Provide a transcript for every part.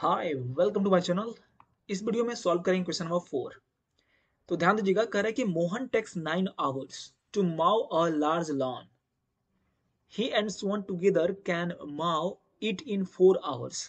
Hi welcome to my channel इस video में solve करेंगे क्वेश्चन नंबर फोर तो ध्यान दीजिएगा कह रहा है कि Mohan takes nine hours to mow a large lawn he and Sohan together can mow it in four hours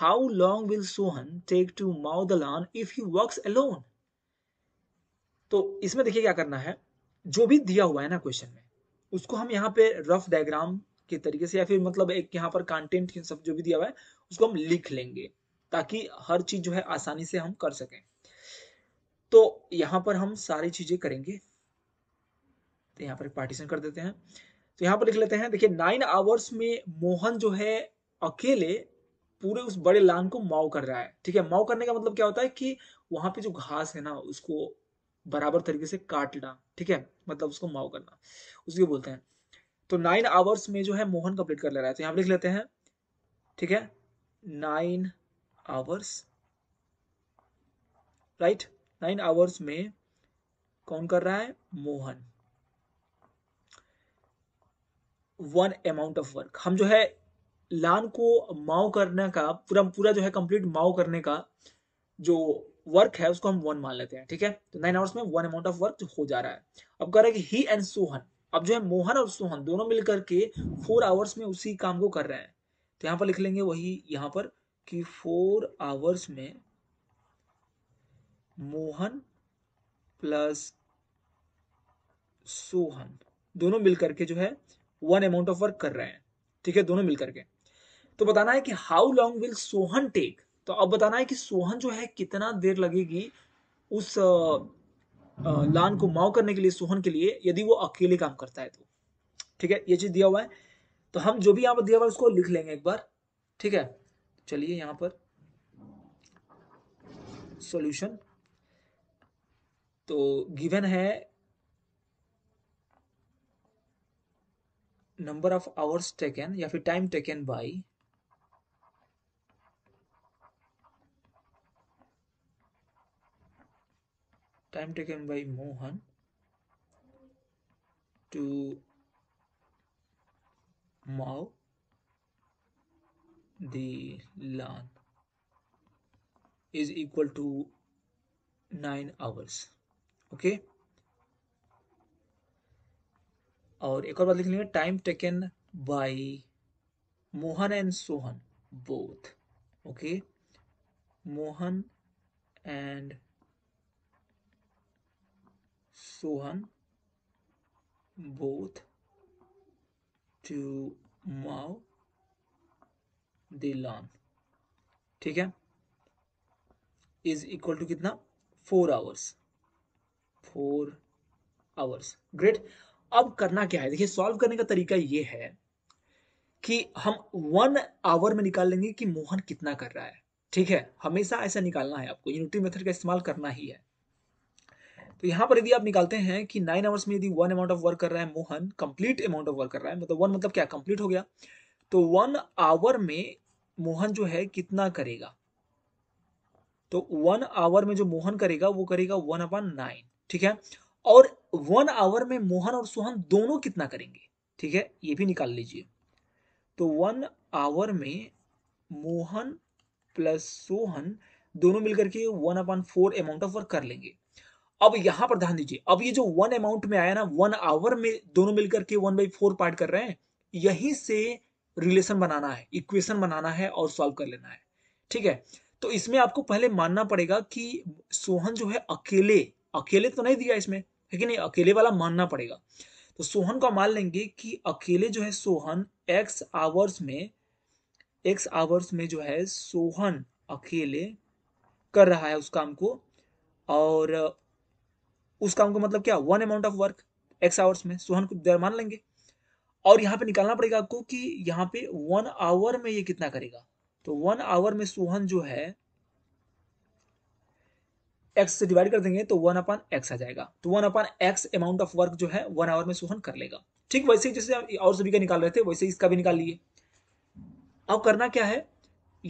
how long will Sohan take to mow the lawn if he works alone तो इसमें देखिए क्या करना है जो भी दिया हुआ है ना क्वेश्चन में उसको हम यहाँ पे रफ डायग्राम के तरीके से या फिर मतलब एक यहाँ पर कंटेंट सब जो भी दिया हुआ है उसको हम लिख लेंगे ताकि हर चीज जो है आसानी से हम कर सकें तो यहाँ पर हम सारी चीजें करेंगे तो यहाँ पर पार्टीशन कर देते हैं तो यहाँ पर लिख लेते हैं देखिए नाइन आवर्स में मोहन जो है अकेले पूरे उस बड़े लान को माओ कर रहा है ठीक है माओ करने का मतलब क्या होता है कि वहां पे जो घास है ना उसको बराबर तरीके से काटना ठीक है मतलब उसको माओ करना उसके बोलते हैं तो नाइन आवर्स में जो है मोहन कंप्लीट कर ले रहा है तो यहां लिख लेते हैं ठीक है nine hours right nine hours में कौन कर रहा है Mohan one amount of work हम जो है लान को माओ करने का पूरा पूरा जो है कंप्लीट माओ करने का जो वर्क है उसको हम वन मान लेते हैं ठीक है तो नाइन आवर्स में वन अमाउंट ऑफ वर्क हो जा रहा है अब कह रहे हैं कि ही एंड सोहन अब जो है मोहन और सोहन दोनों मिलकर के फोर आवर्स में उसी काम को कर रहे हैं तो यहां पर लिख लेंगे वही यहां पर कि फोर आवर्स में मोहन प्लस सोहन दोनों मिलकर के जो है वन अमाउंट ऑफ वर्क कर रहे हैं ठीक है दोनों मिलकर के तो बताना है कि how long will Sohan take तो अब बताना है कि सोहन जो है कितना देर लगेगी उस लान को माओ करने के लिए सोहन के लिए यदि वो अकेले काम करता है तो ठीक है ये चीज दिया हुआ है तो हम जो भी यहाँ पर दिया हुआ है उसको लिख लेंगे एक बार ठीक है चलिए यहाँ पर सॉल्यूशन तो गिवन है नंबर ऑफ आवर्स टेकन या फिर time taken by time taken by Mohan to mow the lawn is equal to 9 hours okay और एक और बात लिख लेंगे time taken by Mohan and Sohan both okay Mohan and Sohan both to Mao Dilan ठीक है इज इक्वल टू कितना four hours four hours great अब करना क्या है देखिए सॉल्व करने का तरीका ये है कि हम वन आवर में निकाल लेंगे कि मोहन कितना कर रहा है ठीक है हमेशा ऐसा निकालना है आपको यूनिटी मेथड का इस्तेमाल करना ही है तो यहाँ पर यदि आप निकालते हैं कि नाइन आवर्स में यदि वन अमाउंट ऑफ वर्क कर रहा है Mohan complete amount of work कर रहा है मतलब वन मतलब क्या कंप्लीट हो गया तो वन आवर में मोहन जो है कितना करेगा तो वन आवर में जो मोहन करेगा वो करेगा वन अपॉन नाइन ठीक है और वन आवर में मोहन और सुहान दोनों कितना करेंगे ठीक है ये भी निकाल लीजिए तो वन आवर में मोहन प्लस सोहन दोनों मिलकर के one upon four amount of work कर लेंगे अब यहां पर ध्यान दीजिए अब ये जो वन अमाउंट में आया ना वन आवर में दोनों मिलकर के वन बाई फोर पार्ट कर रहे हैं यहीं से रिलेशन बनाना है इक्वेशन बनाना है और सॉल्व कर लेना है ठीक है तो इसमें आपको पहले मानना पड़ेगा कि सोहन जो है अकेले अकेले तो नहीं दिया इसमें है कि नहीं अकेले वाला मानना पड़ेगा तो सोहन को मान लेंगे कि अकेले जो है सोहन एक्स आवर्स में एक्स आवर्स में जो है सोहन अकेले कर रहा है उस काम को और उस काम का मतलब क्या one amount of work x hours में सोहन को देर मान लेंगे और यहाँ पे निकालना पड़ेगा आपको कि यहाँ पे वन आवर में ये कितना करेगा तो वन आवर में सोहन जो है एक्स से डिवाइड कर देंगे तो वन अपॉन एक्स आ जाएगा तो one upon x amount of work जो है वन आवर में सोहन कर लेगा ठीक वैसे ही जैसे और सभी का निकाल रहे थे वैसे इसका भी निकाल लिए अब करना क्या है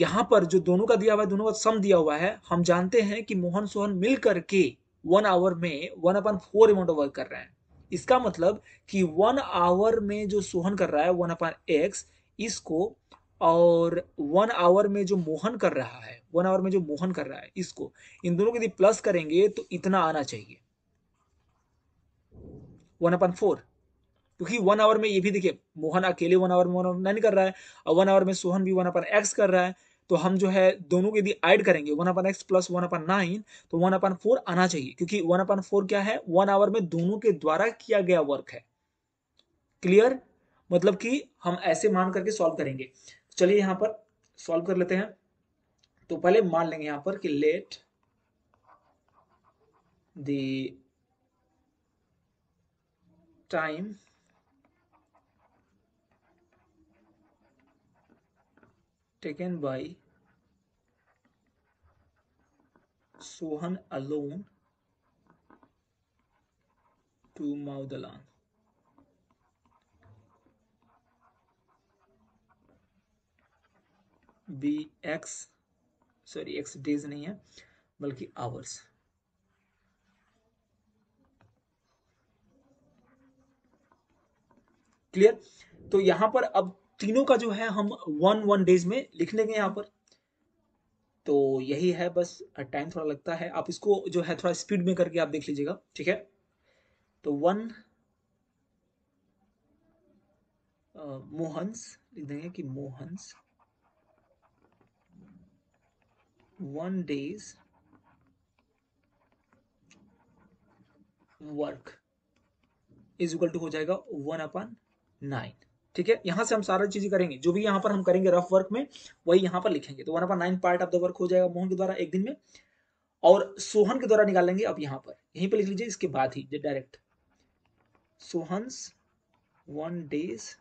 यहाँ पर जो दोनों का दिया हुआ है दोनों का सम दिया हुआ है हम जानते हैं कि मोहन सोहन मिल करके वन आवर में one upon four amount of work कर रहे हैं इसका मतलब कि वन आवर में जो सोहन कर रहा है वन अपन एक्स इसको और वन आवर में जो मोहन कर रहा है वन आवर में जो मोहन कर रहा है इसको इन दोनों को यदि प्लस करेंगे तो इतना आना चाहिए वन अपन फोर क्योंकि वन आवर में ये भी देखिए मोहन अकेले वन आवर में वन आवर नहीं कर रहा है और वन आवर में सोहन भी वन अपन एक्स कर रहा है तो हम जो है दोनों के यदि ऐड करेंगे one upon x plus one upon nine तो वन अपन फोर आना चाहिए क्योंकि वन अपन फोर क्या है वन आवर में दोनों के द्वारा किया गया वर्क है क्लियर मतलब कि हम ऐसे मान करके सॉल्व करेंगे चलिए यहां पर सॉल्व कर लेते हैं तो पहले मान लेंगे यहां पर कि let time taken by Sohan alone to Maudalan. Be x sorry x days नहीं है बल्कि आवर्स क्लियर तो यहां पर अब तीनों का जो है हम वन वन डेज में लिख लेंगे यहाँ पर तो यही है बस टाइम थोड़ा लगता है आप इसको जो है थोड़ा स्पीड में करके आप देख लीजिएगा ठीक है तो वन मोहंस लिख देंगे कि Mohan's one days work is equal to हो जाएगा वन अपन नाइन ठीक है यहाँ से हम सारा चीजें करेंगे जो भी यहाँ पर हम करेंगे रफ वर्क में वही यहाँ पर लिखेंगे तो one upon nine part of the work हो जाएगा मोहन के द्वारा एक दिन में और सोहन के द्वारा निकाल लेंगे अब यहाँ पर यहीं पर लिख लीजिए इसके बाद ही direct Sohan one days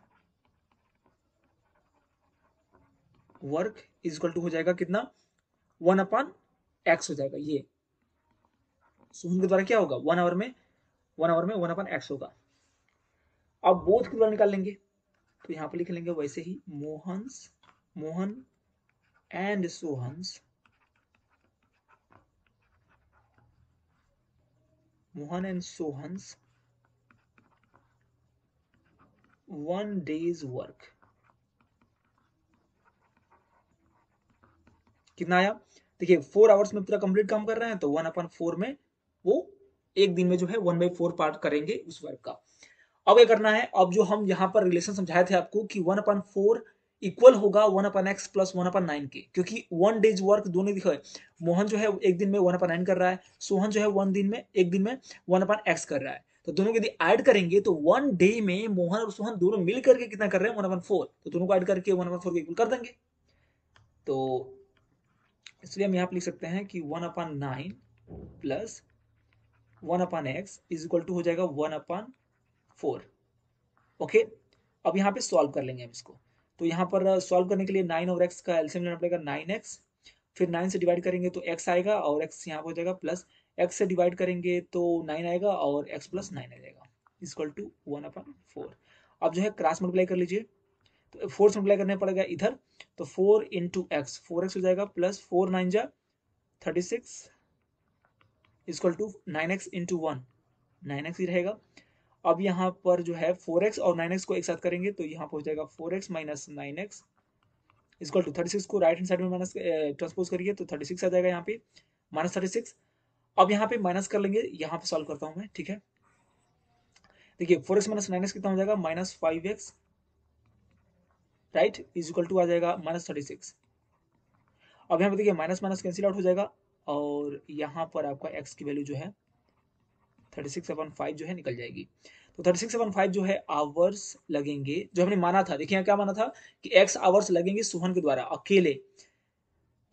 work is equal to हो जाएगा कितना वन अपॉन एक्स हो जाएगा ये सोहन के द्वारा क्या होगा वन आवर में वन आवर में वन अपॉन एक्स होगा अब बोध के द्वारा निकाल लेंगे तो यहाँ पर लिख लेंगे वैसे ही Mohan's Mohan and Sohan's Mohan and Sohan's one days work कितना आया देखिए फोर आवर्स में पूरा कंप्लीट काम कर रहे हैं तो वन अपन फोर में वो एक दिन में जो है वन बाई फोर पार्ट करेंगे उस वर्क का अब क्या करना है अब जो हम यहाँ पर रिलेशन समझाए थे आपको कि वन अपन फोर इक्वल होगा one upon x plus one upon nine के क्योंकि वन डेज वर्क दोनों दिखाए मोहन जो है एक दिन में वन अपन नाइन कर रहा है सोहन जो है वन दिन में एक दिन में वन अपन एक्स कर रहा है तो दोनों यदि ऐड करेंगे तो वन डे में मोहन और सोहन दोनों मिल करके कितना कर रहे हैं वन अपन फोर तो दोनों को ऐड करके वन अपन फोर को इक्वल कर देंगे तो इसलिए हम यहाँ पर लिख सकते हैं कि one upon nine plus one upon x is equal to हो जाएगा वन अपन फोर ओके अब यहाँ पे सॉल्व कर लेंगे हम इसको तो यहाँ पर सॉल्व uh, करने के लिए नाइन और एक्स का एल्सियम लेना पड़ेगा नाइन एक्स फिर नाइन से डिवाइड करेंगे तो एक्स आएगा और एक्स यहाँ पर हो जाएगा प्लस एक्स से डिवाइड करेंगे तो नाइन आएगा और एक्स प्लस नाइन आ जाएगा is equal to one upon four अब जो है क्रास मल्टीप्लाई कर लीजिए तो फोर से मल्टीप्लाई करना पड़ेगा इधर तो four into x four x हो जाएगा प्लस फोर नाइन जा thirty six is equal to nine x into one nine x ही रहेगा अब यहाँ पर जो है फोर एक्स और नाइन एक्स को एक साथ करेंगे तो यहाँ पहुंच जाएगा four x minus nine x इसको टू थर्टी सिक्स को राइट हैंड साइड में माइनस ट्रांसपोज करिए तो थर्टी सिक्स आ जाएगा यहाँ पे माइनस थर्टी सिक्स अब यहाँ पे माइनस कर लेंगे यहाँ पे सॉल्व करता हूँ मैं ठीक है देखिए four x minus nine x कितना हो जाएगा minus five x right is equal to आ जाएगा माइनस थर्टी सिक्स अब यहाँ पे देखिए माइनस माइनस कैंसिल आउट हो जाएगा और यहाँ पर आपका एक्स की वैल्यू जो है थर्टी सिक्स अपन फाइव जो है निकल जाएगी तो थर्टी सिक्स अपन फाइव जो है आवर्स लगेंगे जो हमने माना था देखिए यहाँ क्या माना था कि एक्स आवर्स लगेंगे सुहन के द्वारा अकेले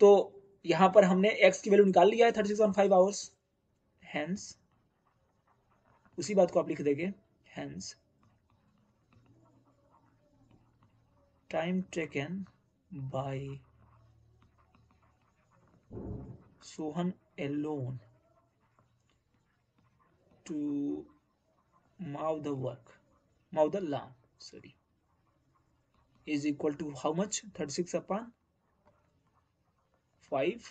तो यहाँ पर हमने एक्स की वैल्यू निकाल लिया है thirty six five hours hence उसी बात को आप लिख देंगे hence time taken by Sohan alone to mow the work mow the lawn sorry is equal to how much 36 upon 5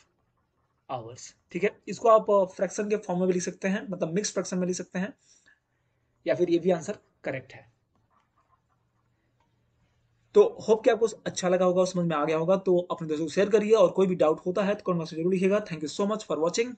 hours ठीक है इसको आप फ्रैक्शन के फॉर्म में भी लिख सकते हैं मतलब मिक्स फ्रैक्शन में लिख सकते हैं या फिर ये भी आंसर करेक्ट है तो होप कि आपको अच्छा लगा होगा समझ में आ गया होगा तो अपने दोस्तों को शेयर करिए और कोई भी डाउट होता है तो कमेंट में जरूर लिखिएगा thank you so much for watching